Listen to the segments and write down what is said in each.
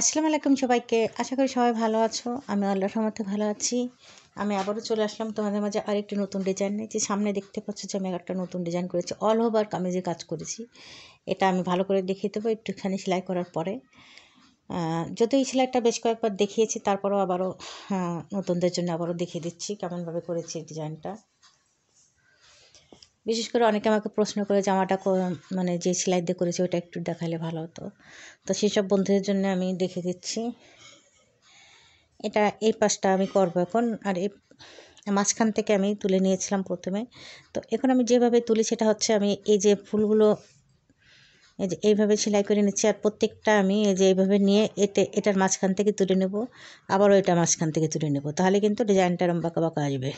আসসালামু আলাইকুম সবাইকে আশা করি সবাই ভালো আছো আমি আল্লাহর রহমতে ভালো আছি আমি আবারও চলে আসলাম তোমাদের মাঝে আরেকটি নতুন ডিজাইন নিয়ে যে সামনে দেখতে পাচ্ছ যে আমি একটা নতুন ডিজাইন করেছি অল ওভার কামিজে কাজ করেছি এটা আমি ভালো করে দেখিয়ে দেবো একটুখানি সেলাই করার পরে যদিও এই সেলাইটা বেশ কয়েকবার দেখিয়েছি তারপরেও আবারও নতুনদের জন্য আবারও দেখিয়ে দিচ্ছি কেমনভাবে করেছি ডিজাইনটা বিশেষ করে অনেকে আমাকে প্রশ্ন করে জামাটা মানে যে সেলাই দিয়ে করেছে ওটা একটু দেখালে ভালো হতো তো সেসব বন্ধুদের জন্য আমি দেখে দিচ্ছি এটা এই পাশটা আমি করবো এখন আর এই মাঝখান থেকে আমি তুলে নিয়েছিলাম প্রথমে তো এখন আমি যেভাবে তুলি সেটা হচ্ছে আমি এই যে ফুলগুলো এই যে এইভাবে সেলাই করে নিচ্ছি আর প্রত্যেকটা আমি এই যে এইভাবে নিয়ে এতে এটার মাঝখান থেকে তুলে নেব আবারও এটা মাঝখান থেকে তুলে নেব তাহলে কিন্তু ডিজাইনটা রম্বাকা বাঁকা আসবে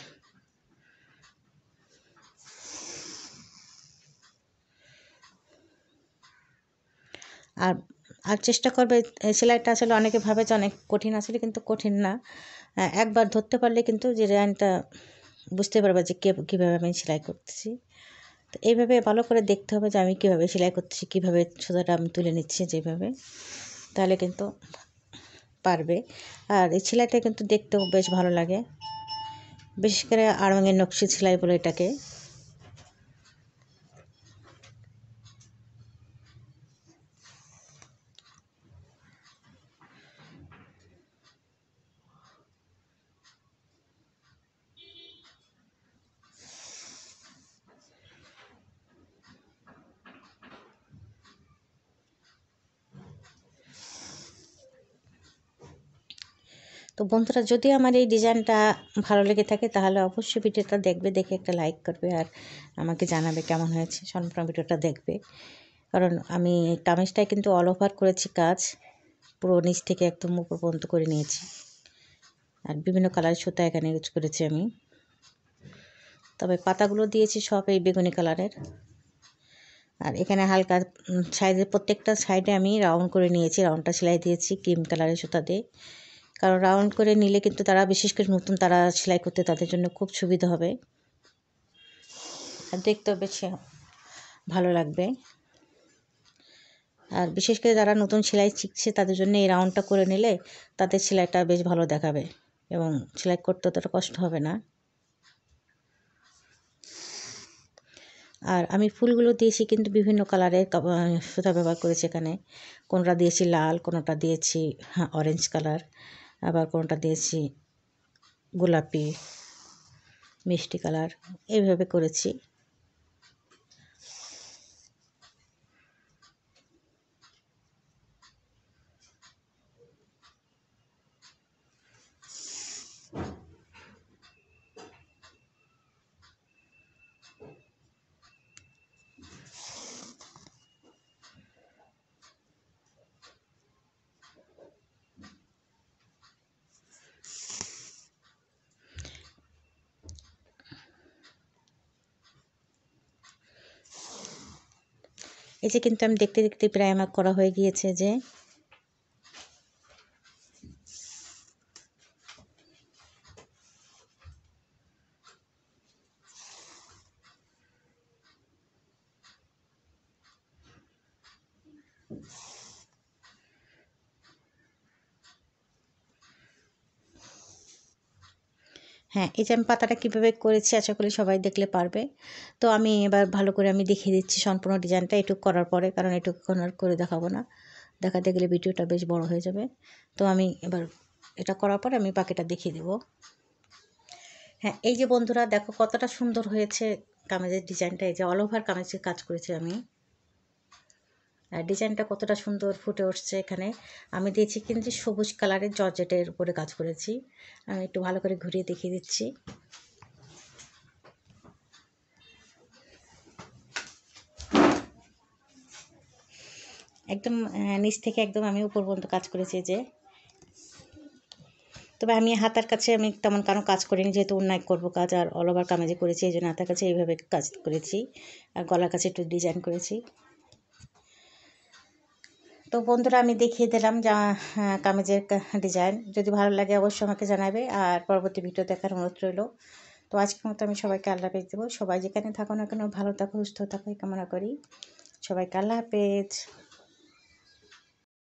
আর আর চেষ্টা করবে সেলাইটা আসলে অনেকে ভাবে যে অনেক কঠিন আসলে কিন্তু কঠিন না একবার ধরতে পারলে কিন্তু যে ডিজাইনটা বুঝতে পারবে যে কে কীভাবে আমি সেলাই করতেছি তো এইভাবে ভালো করে দেখতে হবে যে আমি কীভাবে সেলাই করতেছি কীভাবে সোজাটা আমি তুলে নিচ্ছি যেভাবে তাহলে কিন্তু পারবে আর এই সেলাইটা কিন্তু দেখতেও বেশ ভালো লাগে বিশেষ করে আড়ঙের নকশি সেলাই বলে এটাকে তো বন্ধুরা যদি আমার এই ডিজাইনটা ভালো লেগে থাকে তাহলে অবশ্যই ভিডিওটা দেখবে দেখে একটা লাইক করবে আর আমাকে জানাবে কেমন হয়েছে সম্পূর্ণ ভিডিওটা দেখবে কারণ আমি কামিজটায় কিন্তু অল ওভার করেছি কাজ পুরো নিচ থেকে একদম উপর পর্যন্ত করে নিয়েছি আর বিভিন্ন কালারের সুতা এখানে ইউজ করেছি আমি তবে পাতাগুলো দিয়েছি সব এই বেগুনি কালারের আর এখানে হালকা সাইডে প্রত্যেকটা সাইডে আমি রাউন্ড করে নিয়েছি রাউন্ডটা সেলাই দিয়েছি ক্রিম কালারের সুতা দিয়ে কারণ রাউন্ড করে নিলে কিন্তু তারা বিশেষ করে নতুন তারা সেলাই করতে তাদের জন্য খুব সুবিধা হবে আর দেখতেও বেশ ভালো লাগবে আর বিশেষ করে যারা নতুন সেলাই শিখছে তাদের জন্য এই রাউন্ডটা করে নিলে তাদের সেলাইটা বেশ ভালো দেখাবে এবং সেলাই করতে অতটা কষ্ট হবে না আর আমি ফুলগুলো দিয়েছি কিন্তু বিভিন্ন কালারের সুতা ব্যবহার করেছি এখানে কোনটা দিয়েছি লাল কোনোটা দিয়েছি অরেঞ্জ হ্যাঁ, কালার আবার কোনটা দিয়েছি গোলাপি মিষ্টি কালার এইভাবে করেছি এই যে কিন্তু আমি দেখতে দেখতে প্রায় আমার করা হয়ে গিয়েছে যে Thank you. হ্যাঁ এই যে আমি পাতাটা কীভাবে করেছি আশা করি সবাই দেখলে পারবে তো আমি এবার ভালো করে আমি দেখিয়ে দিচ্ছি সম্পূর্ণ ডিজাইনটা এটুকু করার পরে কারণ এটুকু আর করে দেখাবো না দেখাতে গেলে ভিডিওটা বেশ বড় হয়ে যাবে তো আমি এবার এটা করার পরে আমি পাখিটা দেখিয়ে দেব হ্যাঁ এই যে বন্ধুরা দেখো কতটা সুন্দর হয়েছে কামেজের ডিজাইনটা এই যে অল ওভার কামেজে কাজ করেছি আমি ডিজাইনটা কতটা সুন্দর ফুটে উঠছে এখানে আমি দিয়েছি কিন্তু সবুজ কালারের জর্জেটের উপরে কাজ করেছি আমি একটু ভালো করে ঘুরিয়ে দেখিয়ে দিচ্ছি একদম নিচ থেকে একদম আমি উপর পর্যন্ত কাজ করেছি যে তবে আমি হাতার কাছে আমি তেমন কারো কাজ করিনি যেহেতু এক করবো কাজ আর অল ওভার কামেজে করেছি এই জন্য হাতার কাছে এইভাবে কাজ করেছি আর গলার কাছে একটু ডিজাইন করেছি তো বন্ধুরা আমি দেখিয়ে দিলাম যা হ্যাঁ, কামিজের ডিজাইন যদি ভালো লাগে অবশ্যই আমাকে জানাবে আর পরবর্তী ভিডিও দেখার অনুরোধ রইল তো আজকের মতো আমি সবাইকে আল্লাহ হাফেজ দেবো সবাই যেখানে থাকো না কেন ভালো থাকো সুস্থ থাকো কামনা করি সবাইকে আল্লাহ হাফেজ